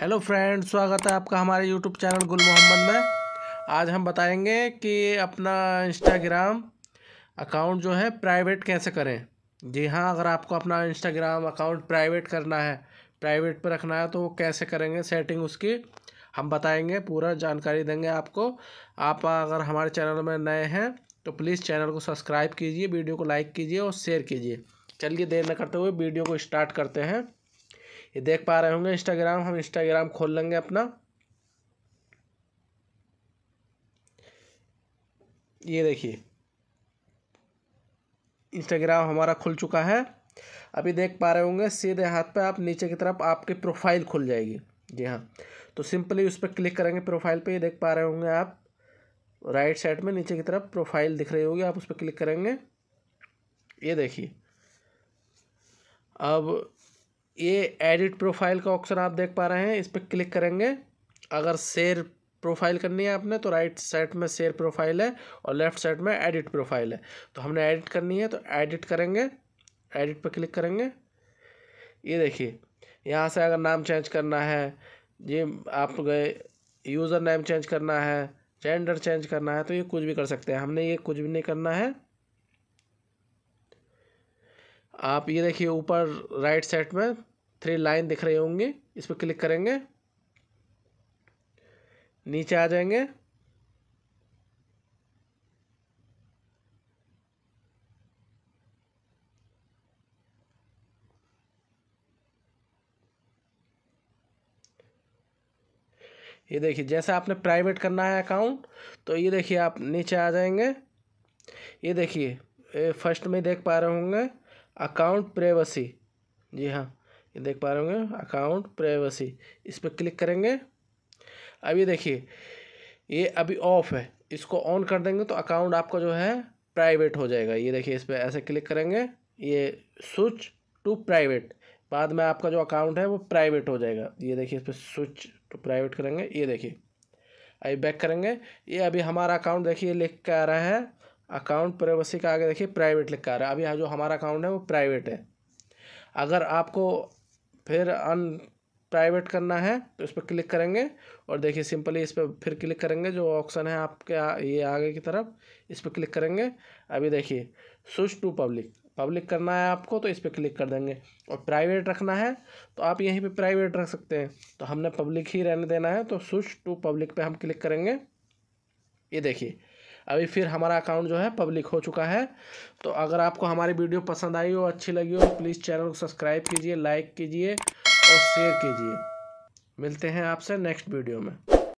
hello friend स्वागत है आपका हमारे यूट्यूब चैनल गुल मोहम्मद में आज हम बताएंगे कि अपना इंस्टाग्राम अकाउंट जो है प्राइवेट कैसे करें जी हाँ अगर आपको अपना इंस्टाग्राम अकाउंट प्राइवेट करना है प्राइवेट पर रखना है तो वो कैसे करेंगे सेटिंग उसकी हम बताएंगे पूरा जानकारी देंगे आपको आप अगर हमारे चैनल में नए हैं तो प्लीज़ चैनल को सब्सक्राइब कीजिए वीडियो को लाइक कीजिए और शेयर कीजिए चलिए देर न करते हुए वीडियो को स्टार्ट करते हैं ये देख पा रहे होंगे इंस्टाग्राम हम इंस्टाग्राम खोल लेंगे अपना ये देखिए इंस्टाग्राम हमारा खुल चुका है अभी देख पा रहे होंगे सीधे हाथ पे आप नीचे की तरफ आपकी प्रोफाइल खुल जाएगी जी हाँ तो सिंपली उस पर क्लिक करेंगे प्रोफाइल पे ये देख पा रहे होंगे आप राइट साइड में नीचे की तरफ प्रोफाइल दिख रही होगी आप उस पर क्लिक करेंगे ये देखिए अब ये एडिट प्रोफाइल का ऑप्शन आप देख पा रहे हैं इस पर क्लिक करेंगे अगर शेयर प्रोफाइल करनी है आपने तो राइट साइड में शेयर प्रोफाइल है और लेफ्ट साइड में एडिट प्रोफाइल है तो हमने एडिट करनी है तो एडिट करेंगे एडिट पर क्लिक करेंगे ये देखिए यहाँ से अगर नाम चेंज करना है ये आप गए यूज़र नेम चेंज करना है जेंडर चेंज करना है तो ये कुछ भी कर सकते हैं हमने ये कुछ भी नहीं करना है आप ये देखिए ऊपर राइट साइड में थ्री लाइन दिख रही होंगी इस पर क्लिक करेंगे नीचे आ जाएंगे ये देखिए जैसे आपने प्राइवेट करना है अकाउंट तो ये देखिए आप नीचे आ जाएंगे ये देखिए फर्स्ट में देख पा रहे होंगे अकाउंट प्रेवसी जी हाँ ये देख पा रहे होंगे अकाउंट प्राइवेसी इस पर क्लिक करेंगे अभी देखिए ये अभी ऑफ है इसको ऑन कर देंगे तो अकाउंट आपका जो है प्राइवेट हो जाएगा ये देखिए इस पर ऐसे क्लिक करेंगे ये स्विच टू प्राइवेट बाद में आपका जो अकाउंट है वो प्राइवेट हो जाएगा ये देखिए इस पर स्विच टू प्राइवेट करेंगे ये देखिए अभी बैक करेंगे ये अभी हमारा अकाउंट देखिए लिख के आ रहा है अकाउंट प्राइवेसी का आगे देखिए प्राइवेट लिखा रहा है अब यहाँ जो हमारा अकाउंट है वो प्राइवेट है अगर आपको फिर अन प्राइवेट करना है तो इस पर क्लिक करेंगे और देखिए सिंपली इस पर फिर क्लिक करेंगे जो ऑप्शन है आपके ये आगे की तरफ इस पर क्लिक करेंगे अभी देखिए स्विच टू पब्लिक पब्लिक करना है आपको तो इस पर क्लिक कर देंगे और प्राइवेट रखना है तो आप यहीं पे प्राइवेट रख सकते हैं तो हमने पब्लिक ही रहने देना है तो स्विच टू पब्लिक पे हम क्लिक करेंगे ये देखिए अभी फिर हमारा अकाउंट जो है पब्लिक हो चुका है तो अगर आपको हमारी वीडियो पसंद आई हो अच्छी लगी हो तो प्लीज़ चैनल को सब्सक्राइब कीजिए लाइक कीजिए और शेयर कीजिए मिलते हैं आपसे नेक्स्ट वीडियो में